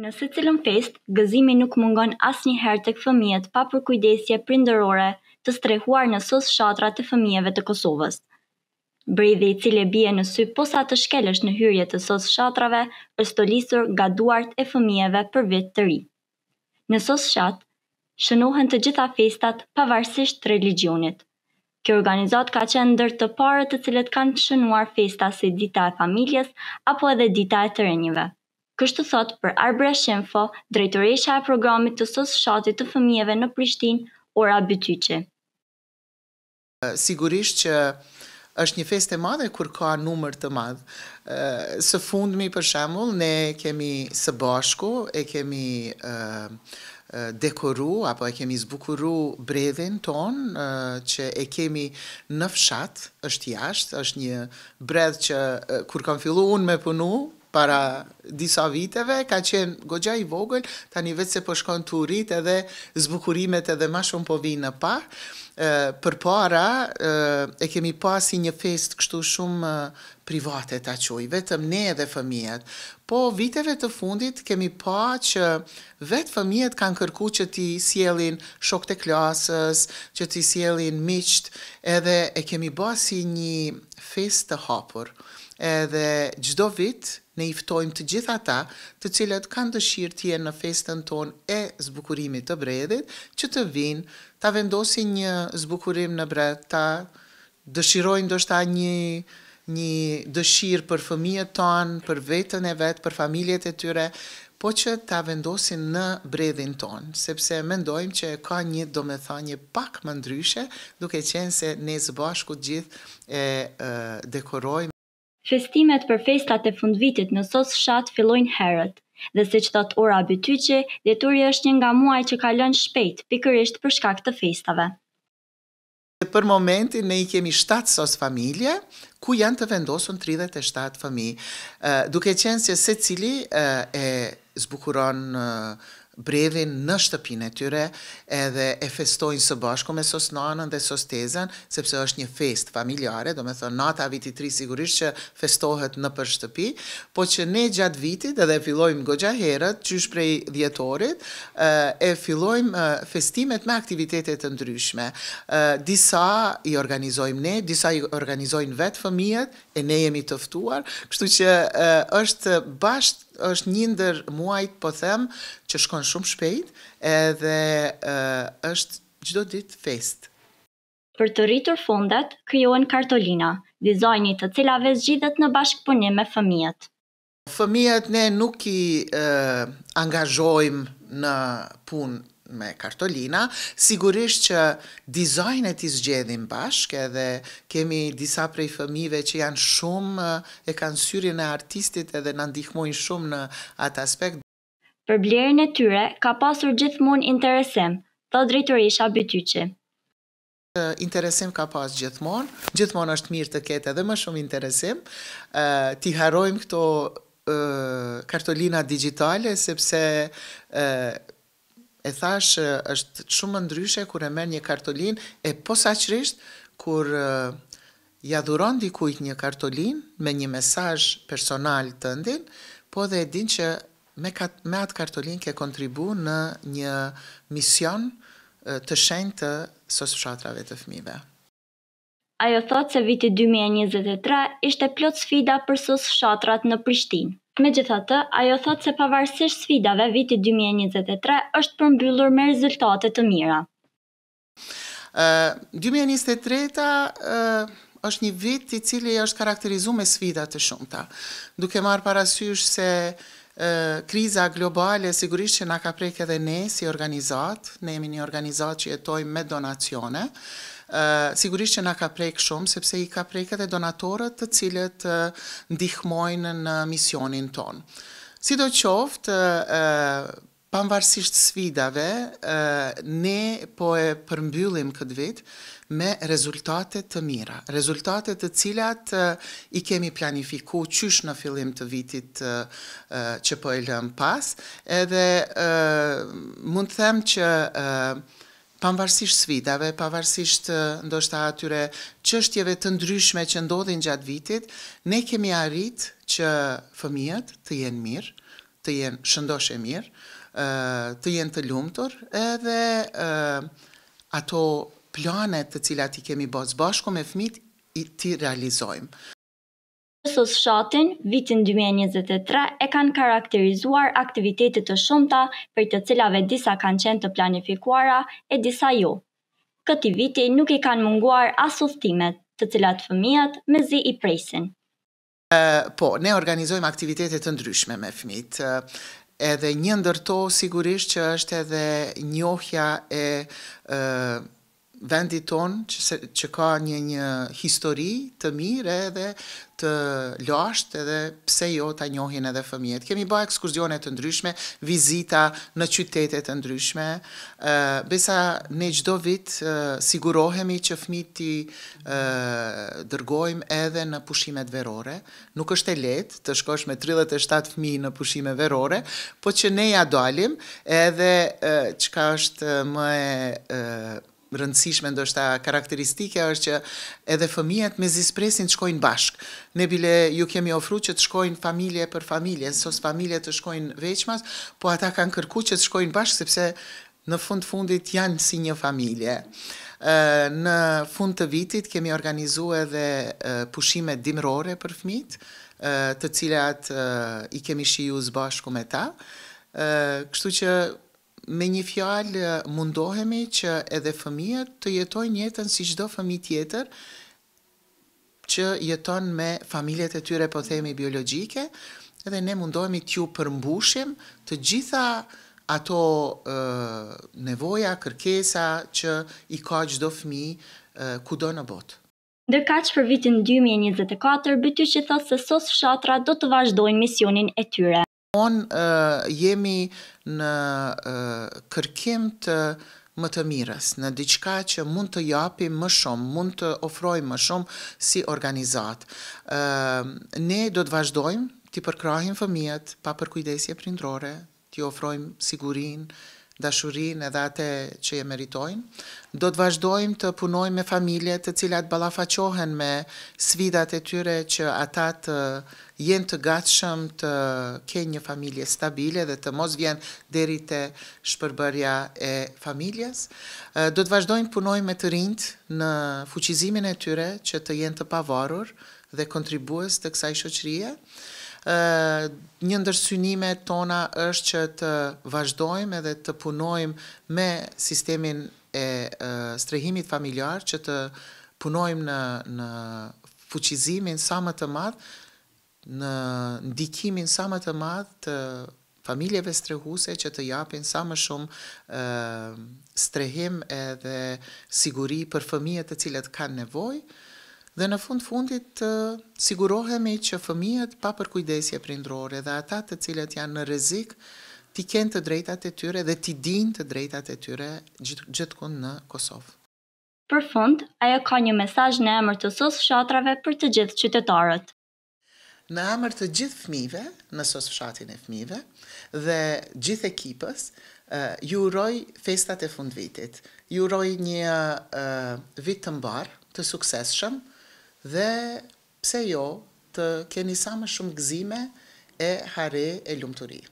Në së cilën fest, gëzimi nuk mungon as një herë të këfëmijet pa për kujdesje prinderore të strehuar në sës shatra të fëmijeve të Kosovës. Bridhi i cile bie në sy posa të shkelesh në hyrje të sës shatrave është stolisur ga duart e fëmijeve për vit të ri. Në sës shat, shënohen të gjitha festat pavarësisht të religionit. Kjo organizat ka qenë ndër të parët të cilët kanë shënuar festa si dita e familjes apo edhe dita e të renjive kështu thot për Arbra Shemfo, drejtoresha e programit të sos shatit të fëmijeve në Prishtin, ora bytyqe. Sigurisht që është një fest e madhe kur ka numër të madhe. Së fundmi për shemull, ne kemi së bashku, e kemi dekoru apo e kemi zbukuru bredhin ton që e kemi në fshat, është jashtë, është një bredh që kur kam fillu unë me punu, para disa viteve, ka qenë gogja i vogël, ta një vetë se po shkon të edhe zbukurimet edhe ma shumë po vinë në pa. Për para, e kemi pasi një fest kështu shumë private ta qoj, vetëm ne edhe fëmijet. Po viteve të fundit kemi pa që vetë fëmijet kanë kërku që ti sielin shok të klasës, që ti sielin miqt, edhe e kemi pasi si një fest të hapur edhe gjdo vit ne i ftojmë të gjitha ata të cilët kanë dëshirë të jenë në festën tonë e zbukurimit të bredit, që të vinë, ta vendosin një zbukurim në bredh, ta dëshirojnë ndoshta një një dëshirë për fëmijët tonë, për vetën e vetë, për familjet e tyre, po që ta vendosin në bredhin tonë, sepse mendojmë që ka një do me tha një pak më ndryshe, duke qenë se ne zë bashku gjithë e, e dekorojmë. Festimet për festat e fundvitit në sos shat fillojnë herët, dhe se që tatë ora bëtyqe, deturje është një nga muaj që kalon shpejt, pikërisht për shkak të festave. Për momentin, ne i kemi 7 sos familje, ku janë të vendosën 37 fami, duke qenë se se cili e zbukuron bredhin në shtëpinë e tyre edhe e festojnë së bashku me sos nanën dhe sos tezën, sepse është një fest familjare, do me thonë nata viti tri sigurisht që festohet në për shtëpi, po që ne gjatë vitit edhe e fillojmë gogja herët, që prej djetorit, e fillojmë festimet me aktivitetet të ndryshme. Disa i organizojmë ne, disa i organizojmë vetë fëmijet, e ne jemi tëftuar, kështu që është bashkë është një ndër muajt po them që shkon shumë shpejt edhe uh, është gjdo dit fest. Për të rritur fundet, kryohen kartolina, dizajnit të cilave zgjidhet në bashkëpunim me fëmijët. Fëmijët ne nuk i uh, angazhojmë në punë me kartolina, sigurisht që dizajnet i zgjedhin bashkë edhe kemi disa prej fëmive që janë shumë eh, e kanë syrin e artistit edhe në ndihmojnë shumë në atë aspekt. Për blerën e tyre, ka pasur gjithmonë interesim, të drejtërisha bëtyqe. interesim ka pas gjithmonë, gjithmonë është mirë të ketë edhe më shumë interesim, ti harojmë këto kartolina digitale, sepse e thash është shumë ndryshe kur e merr një kartolin e posaçërisht kur uh, ja dhuron dikujt një kartolin me një mesazh personal të ndin, po dhe e din që me, kat, me atë kartolin ke kontribu në një mision uh, të shenjtë të sosfshatrave të fëmijëve. Ajo thot se viti 2023 ishte plot sfida për sosfshatrat në Prishtinë. Me gjitha të, ajo thot se pavarësisht sfidave viti 2023 është përmbyllur me rezultate të mira. Uh, 2023 uh, është një vit i cili është karakterizu me sfida të shumëta, duke marë parasysh se kriza globale sigurisht që na ka prek edhe ne si organizat, ne jemi një organizat që jetoj me donacione, sigurisht që nga ka prejk shumë, sepse i ka prejk edhe donatorët të cilët ndihmojnë në misionin tonë. Si do qoftë, panvarsisht svidave, ne po e përmbyllim këtë vitë, me rezultate të mira, rezultate të cilat i kemi planifiku qysh në fillim të vitit që po e lëm pas, edhe mund të them që nështë pavarësisht svidave, pavarësisht ndoshta atyre qështjeve të ndryshme që ndodhin gjatë vitit, ne kemi arrit që fëmijët të jenë mirë, të jenë shëndoshe mirë, të jenë të lumtur, edhe ato planet të cilat i kemi bëzë bashku me fëmit, i ti realizojmë. Sos shatin, vitin 2023, e kanë karakterizuar aktivitetet të shumta për të cilave disa kanë qenë të planifikuara e disa jo. Këti viti nuk i kanë munguar as të cilat fëmijat me zi i presin. Uh, po, ne organizojmë aktivitetet të ndryshme me fëmijit, uh, edhe një ndërto sigurisht që është edhe njohja e uh, vendi ton që, se, që ka një një histori të mirë edhe të lasht edhe pse jo ta njohin edhe fëmijet. Kemi bërë ekskursione të ndryshme, vizita në qytete të ndryshme. ë besa ne çdo vit sigurohemi që fëmijët i dërgojmë edhe në pushimet verore. Nuk është e lehtë të shkosh me 37 fëmijë në pushime verore, po që ne ja dalim edhe çka uh, është më e uh, rëndësishme ndoshta karakteristike është që edhe fëmijët me zispresin të shkojnë bashkë. Ne bile ju kemi ofru që të shkojnë familje për familje, sos familje të shkojnë veçmas, po ata kanë kërku që të shkojnë bashkë, sepse në fund fundit janë si një familje. Në fund të vitit kemi organizu edhe pushime dimrore për fëmijët, të cilat i kemi shiju zbashku me ta, kështu që me një fjalë mundohemi që edhe fëmijët të jetojnë jetën si çdo fëmijë tjetër që jeton me familjet e tyre po themi biologjike dhe ne mundohemi t'ju përmbushim të gjitha ato e, nevoja, kërkesa që i ka çdo fëmijë kudo në botë. Ndërkaq për vitin 2024, që thotë se SOS Fshatra do të vazhdojnë misionin e tyre. On jemi në kërkim të më të mirës, në diçka që mund të japim më shumë, mund të ofrojmë më shumë si organizat. Ne do të vazhdojmë të përkrahim fëmijët pa përkujdesje prindrore, të ofrojmë sigurinë, dashurinë edhe atë që e meritojnë. Do të vazhdojmë të punojmë me familje të cilat ballafaqohen me sfidat e tyre që ata të jenë të gatshëm të kenë një familje stabile dhe të mos vjen deri te shpërbërja e familjes. Do të vazhdojmë të punojmë me të rinjt në fuqizimin e tyre që të jenë të pavarur dhe kontribuës të kësaj shoqërie një ndërsynime tona është që të vazhdojmë edhe të punojmë me sistemin e strehimit familjar, që të punojmë në, në fuqizimin sa më të madhë, në ndikimin sa më të madhë të familjeve strehuse që të japin sa më shumë e, strehim edhe siguri për fëmijet të cilët kanë nevojë, Dhe në fund fundit të sigurohemi që fëmijët pa për kujdesje prindrore dhe ata të cilët janë në rezik, ti kënë të drejtat e tyre dhe ti din të drejtat e tyre gjithkun në Kosovë. Për fund, ajo ka një mesaj në emër të sos fshatrave për të gjithë qytetarët. Në emër të gjithë fmive, në sos fshatin e fmive, dhe gjithë ekipës, ju uroj festat e fund vitit. Ju uroj një vit të mbarë, të sukseshëm, dhe pse jo të keni sa më shumë gëzime e hare e lumëturi.